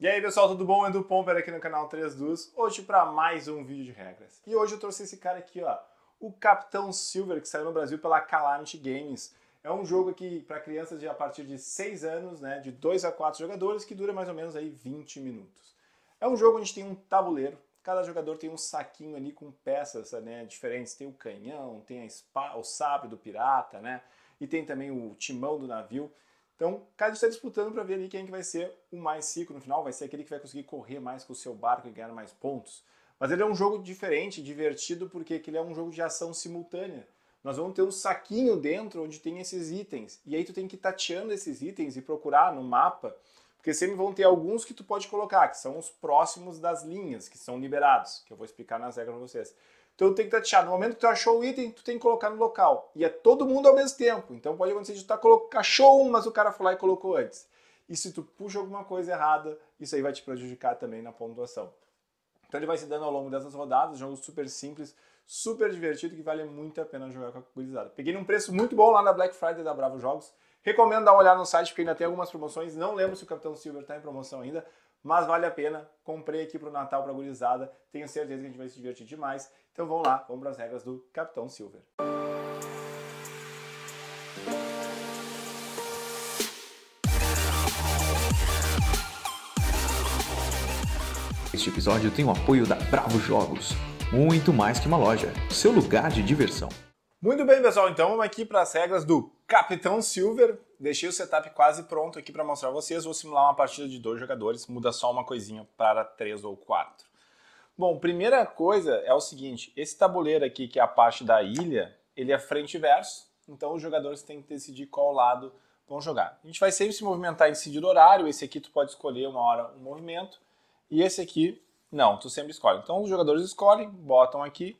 E aí pessoal, tudo bom? Edu Pomper aqui no canal 3 Dus, hoje para mais um vídeo de regras. E hoje eu trouxe esse cara aqui, ó, o Capitão Silver, que saiu no Brasil pela Calamity Games. É um jogo aqui para crianças de a partir de 6 anos, né, de 2 a 4 jogadores, que dura mais ou menos aí 20 minutos. É um jogo onde tem um tabuleiro, cada jogador tem um saquinho ali com peças né, diferentes, tem o canhão, tem a spa, o sábio do pirata, né, e tem também o timão do navio. Então, cada está disputando para ver ali quem é que vai ser o mais rico no final, vai ser aquele que vai conseguir correr mais com o seu barco e ganhar mais pontos. Mas ele é um jogo diferente, divertido, porque ele é um jogo de ação simultânea. Nós vamos ter um saquinho dentro onde tem esses itens. E aí tu tem que ir tateando esses itens e procurar no mapa, porque sempre vão ter alguns que tu pode colocar, que são os próximos das linhas, que são liberados, que eu vou explicar nas regras para vocês. Então tem que tatear. No momento que tu achou o item, tu tem que colocar no local. E é todo mundo ao mesmo tempo. Então pode acontecer de tu tá achou um, mas o cara foi lá e colocou antes. E se tu puxa alguma coisa errada, isso aí vai te prejudicar também na pontuação. Então ele vai se dando ao longo dessas rodadas, jogo super simples, super divertido, que vale muito a pena jogar com a gurizada. Peguei num preço muito bom lá na Black Friday da Bravo Jogos. Recomendo dar uma olhada no site, porque ainda tem algumas promoções. Não lembro se o Capitão Silver está em promoção ainda, mas vale a pena. Comprei aqui para o Natal para a gurizada, tenho certeza que a gente vai se divertir demais. Então vamos lá, vamos para as regras do Capitão Silver. Este episódio tem o apoio da Bravo Jogos, muito mais que uma loja, seu lugar de diversão. Muito bem, pessoal, então vamos aqui para as regras do Capitão Silver, deixei o setup quase pronto aqui para mostrar a vocês. Vou simular uma partida de dois jogadores, muda só uma coisinha para três ou quatro. Bom, primeira coisa é o seguinte, esse tabuleiro aqui, que é a parte da ilha, ele é frente e verso, então os jogadores têm que decidir qual lado vão jogar. A gente vai sempre se movimentar em sentido horário, esse aqui tu pode escolher uma hora um movimento, e esse aqui não, tu sempre escolhe. Então os jogadores escolhem, botam aqui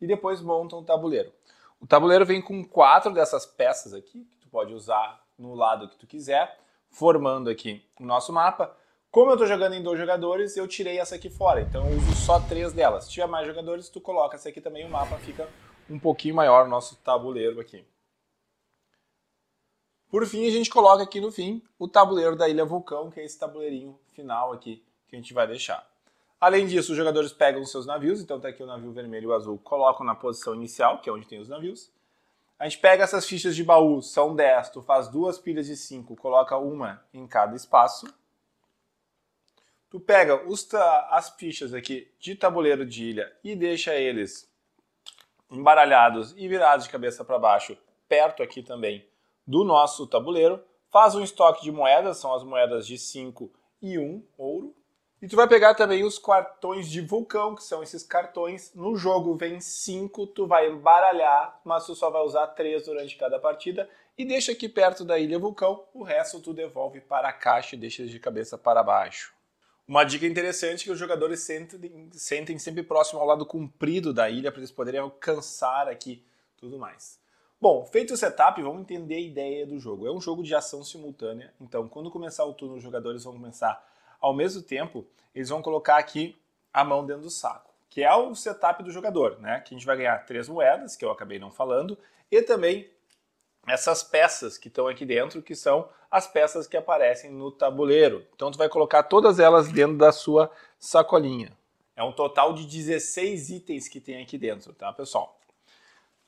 e depois montam o tabuleiro. O tabuleiro vem com quatro dessas peças aqui, que tu pode usar no lado que tu quiser, formando aqui o nosso mapa. Como eu estou jogando em dois jogadores, eu tirei essa aqui fora, então eu uso só três delas. Se tiver mais jogadores, tu coloca essa aqui também, o mapa fica um pouquinho maior, o nosso tabuleiro aqui. Por fim, a gente coloca aqui no fim o tabuleiro da Ilha Vulcão, que é esse tabuleirinho final aqui que a gente vai deixar. Além disso, os jogadores pegam os seus navios, então tá aqui o navio vermelho e o azul, colocam na posição inicial, que é onde tem os navios. A gente pega essas fichas de baú, são 10, tu faz duas pilhas de 5, coloca uma em cada espaço. Tu pega as fichas aqui de tabuleiro de ilha e deixa eles embaralhados e virados de cabeça para baixo, perto aqui também do nosso tabuleiro. Faz um estoque de moedas, são as moedas de 5 e 1 um, ouro. E tu vai pegar também os quartões de vulcão, que são esses cartões. No jogo vem cinco, tu vai embaralhar, mas tu só vai usar três durante cada partida. E deixa aqui perto da ilha vulcão, o resto tu devolve para a caixa e deixa de cabeça para baixo. Uma dica interessante é que os jogadores sentem, sentem sempre próximo ao lado comprido da ilha para eles poderem alcançar aqui tudo mais. Bom, feito o setup, vamos entender a ideia do jogo. É um jogo de ação simultânea, então quando começar o turno, os jogadores vão começar ao mesmo tempo, eles vão colocar aqui a mão dentro do saco, que é o setup do jogador, né? Que a gente vai ganhar três moedas, que eu acabei não falando, e também essas peças que estão aqui dentro, que são as peças que aparecem no tabuleiro. Então tu vai colocar todas elas dentro da sua sacolinha. É um total de 16 itens que tem aqui dentro, tá, pessoal?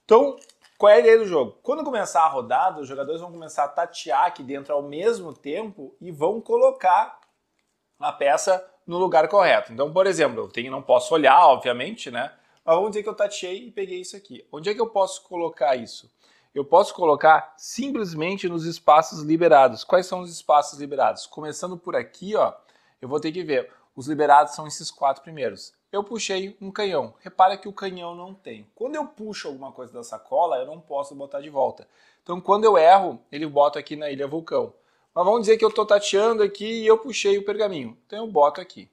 Então, qual é a ideia do jogo? Quando começar a rodada, os jogadores vão começar a tatear aqui dentro ao mesmo tempo e vão colocar a peça no lugar correto. Então, por exemplo, eu tenho, não posso olhar, obviamente, né? Mas vamos dizer que eu tateei e peguei isso aqui. Onde é que eu posso colocar isso? Eu posso colocar simplesmente nos espaços liberados. Quais são os espaços liberados? Começando por aqui, ó, eu vou ter que ver. Os liberados são esses quatro primeiros. Eu puxei um canhão. Repara que o canhão não tem. Quando eu puxo alguma coisa da sacola, eu não posso botar de volta. Então, quando eu erro, ele bota aqui na ilha vulcão. Mas vamos dizer que eu estou tateando aqui e eu puxei o pergaminho. Então eu boto aqui.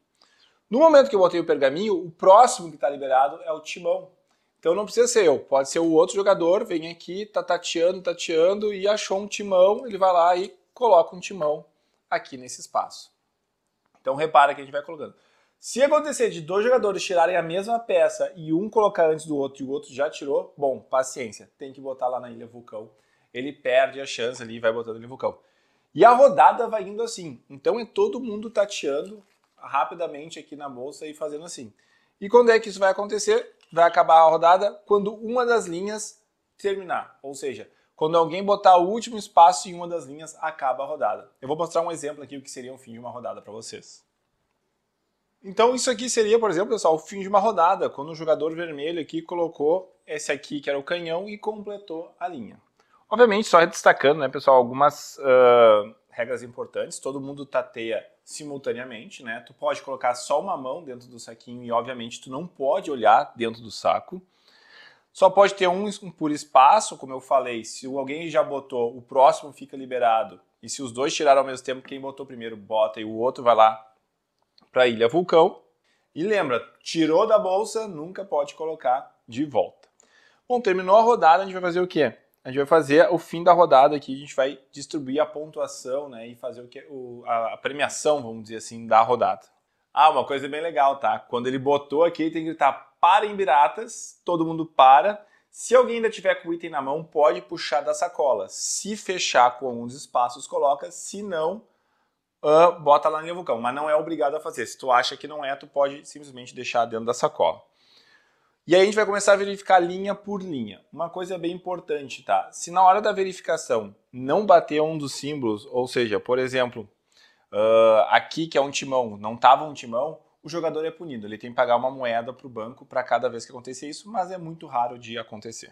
No momento que eu botei o pergaminho, o próximo que está liberado é o timão. Então não precisa ser eu, pode ser o outro jogador, vem aqui, está tateando, tateando e achou um timão, ele vai lá e coloca um timão aqui nesse espaço. Então repara que a gente vai colocando. Se acontecer de dois jogadores tirarem a mesma peça e um colocar antes do outro e o outro já tirou, bom, paciência, tem que botar lá na Ilha Vulcão. Ele perde a chance ali e vai botando ele Vulcão. E a rodada vai indo assim. Então é todo mundo tateando rapidamente aqui na bolsa e fazendo assim. E quando é que isso vai acontecer? Vai acabar a rodada quando uma das linhas terminar. Ou seja, quando alguém botar o último espaço em uma das linhas, acaba a rodada. Eu vou mostrar um exemplo aqui o que seria o um fim de uma rodada para vocês. Então isso aqui seria, por exemplo, pessoal, o fim de uma rodada, quando o jogador vermelho aqui colocou esse aqui que era o canhão e completou a linha. Obviamente, só destacando, né, pessoal, algumas uh, regras importantes. Todo mundo tateia simultaneamente, né? Tu pode colocar só uma mão dentro do saquinho e, obviamente, tu não pode olhar dentro do saco. Só pode ter um, um por espaço, como eu falei. Se alguém já botou, o próximo fica liberado. E se os dois tiraram ao mesmo tempo, quem botou primeiro bota e o outro vai lá para a Ilha Vulcão. E lembra, tirou da bolsa, nunca pode colocar de volta. Bom, terminou a rodada, a gente vai fazer o quê? a gente vai fazer o fim da rodada aqui, a gente vai distribuir a pontuação, né, e fazer o que o, a, premiação, vamos dizer assim, da rodada. Ah, uma coisa bem legal, tá? Quando ele botou aqui, ele tem que gritar para em biratas, todo mundo para. Se alguém ainda tiver com o item na mão, pode puxar da sacola. Se fechar com alguns espaços, coloca. Se não, uh, bota lá no vulcão. Mas não é obrigado a fazer. Se tu acha que não é, tu pode simplesmente deixar dentro da sacola. E aí a gente vai começar a verificar linha por linha. Uma coisa bem importante, tá? Se na hora da verificação não bater um dos símbolos, ou seja, por exemplo, uh, aqui que é um timão, não estava um timão, o jogador é punido. Ele tem que pagar uma moeda para o banco para cada vez que acontecer isso, mas é muito raro de acontecer.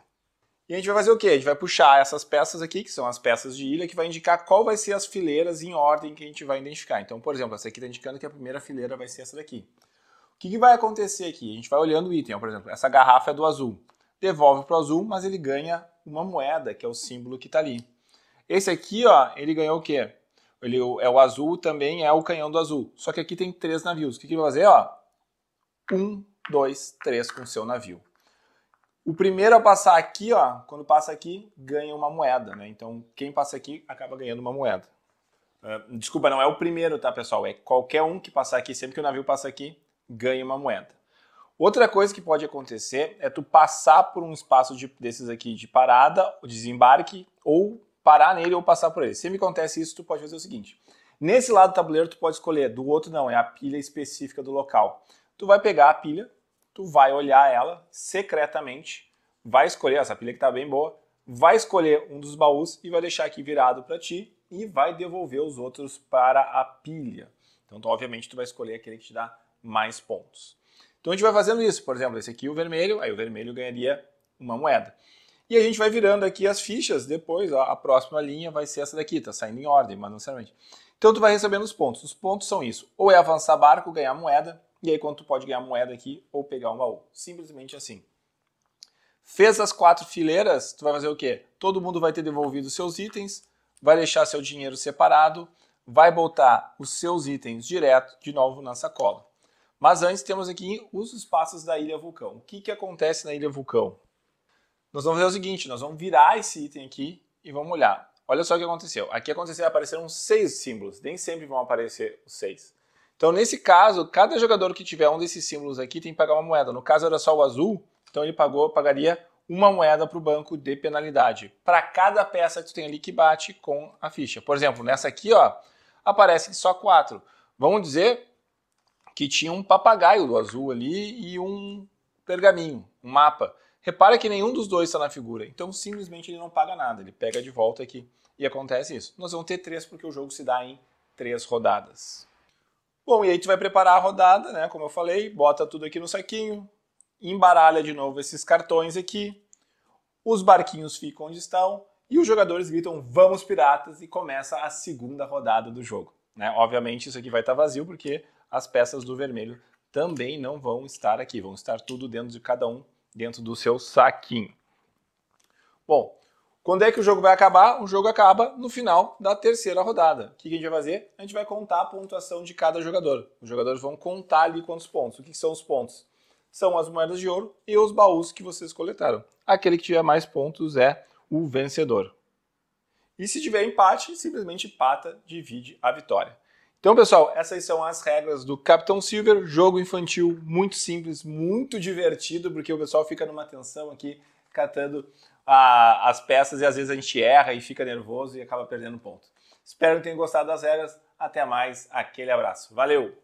E a gente vai fazer o quê? A gente vai puxar essas peças aqui, que são as peças de ilha, que vai indicar qual vai ser as fileiras em ordem que a gente vai identificar. Então, por exemplo, essa aqui está indicando que a primeira fileira vai ser essa daqui que, que vai acontecer aqui? A gente vai olhando o item, por exemplo, essa garrafa é do azul. Devolve para o azul, mas ele ganha uma moeda, que é o símbolo que está ali. Esse aqui, ó, ele ganhou o quê? Ele é o azul, também é o canhão do azul. Só que aqui tem três navios. O que, que ele vai fazer? Ó, um, dois, três com o seu navio. O primeiro a passar aqui, ó, quando passa aqui, ganha uma moeda, né? Então, quem passa aqui acaba ganhando uma moeda. Ah, desculpa, não é o primeiro, tá, pessoal? É qualquer um que passar aqui, sempre que o navio passa aqui, ganha uma moeda. Outra coisa que pode acontecer é tu passar por um espaço de, desses aqui de parada, desembarque, ou parar nele ou passar por ele. Se me acontece isso, tu pode fazer o seguinte. Nesse lado do tabuleiro tu pode escolher, do outro não, é a pilha específica do local. Tu vai pegar a pilha, tu vai olhar ela secretamente, vai escolher essa pilha que está bem boa, vai escolher um dos baús e vai deixar aqui virado para ti e vai devolver os outros para a pilha. Então, tu, obviamente, tu vai escolher aquele que te dá mais pontos. Então a gente vai fazendo isso, por exemplo, esse aqui o vermelho, aí o vermelho ganharia uma moeda. E a gente vai virando aqui as fichas, depois ó, a próxima linha vai ser essa daqui, tá saindo em ordem, mas não necessariamente. Então tu vai recebendo os pontos. Os pontos são isso, ou é avançar barco, ganhar moeda, e aí quando tu pode ganhar moeda aqui ou pegar um baú. Simplesmente assim. Fez as quatro fileiras, tu vai fazer o quê? Todo mundo vai ter devolvido seus itens, vai deixar seu dinheiro separado, vai botar os seus itens direto de novo na sacola. Mas antes temos aqui os espaços da Ilha Vulcão. O que, que acontece na Ilha Vulcão? Nós vamos fazer o seguinte, nós vamos virar esse item aqui e vamos olhar. Olha só o que aconteceu. Aqui aconteceu, apareceram seis símbolos, nem sempre vão aparecer os seis. Então, nesse caso, cada jogador que tiver um desses símbolos aqui tem que pagar uma moeda. No caso era só o azul, então ele pagou, pagaria uma moeda para o banco de penalidade. Para cada peça que tu tem ali que bate com a ficha. Por exemplo, nessa aqui ó, aparecem só quatro. Vamos dizer que tinha um papagaio do azul ali e um pergaminho, um mapa. Repara que nenhum dos dois está na figura, então simplesmente ele não paga nada, ele pega de volta aqui. E acontece isso. Nós vamos ter três porque o jogo se dá em três rodadas. Bom, e aí tu vai preparar a rodada, né? Como eu falei, bota tudo aqui no saquinho, embaralha de novo esses cartões aqui, os barquinhos ficam onde estão e os jogadores gritam vamos piratas e começa a segunda rodada do jogo. Né? Obviamente isso aqui vai estar tá vazio porque as peças do vermelho também não vão estar aqui, vão estar tudo dentro de cada um, dentro do seu saquinho. Bom, quando é que o jogo vai acabar? O jogo acaba no final da terceira rodada. O que a gente vai fazer? A gente vai contar a pontuação de cada jogador. Os jogadores vão contar ali quantos pontos. O que são os pontos? São as moedas de ouro e os baús que vocês coletaram. Aquele que tiver mais pontos é o vencedor. E se tiver empate, simplesmente empata, divide a vitória. Então, pessoal, essas são as regras do Capitão Silver, jogo infantil muito simples, muito divertido, porque o pessoal fica numa tensão aqui, catando a, ah, as peças e às vezes a gente erra e fica nervoso e acaba perdendo ponto. Espero que tenham gostado das regras. Até mais, aquele abraço. Valeu!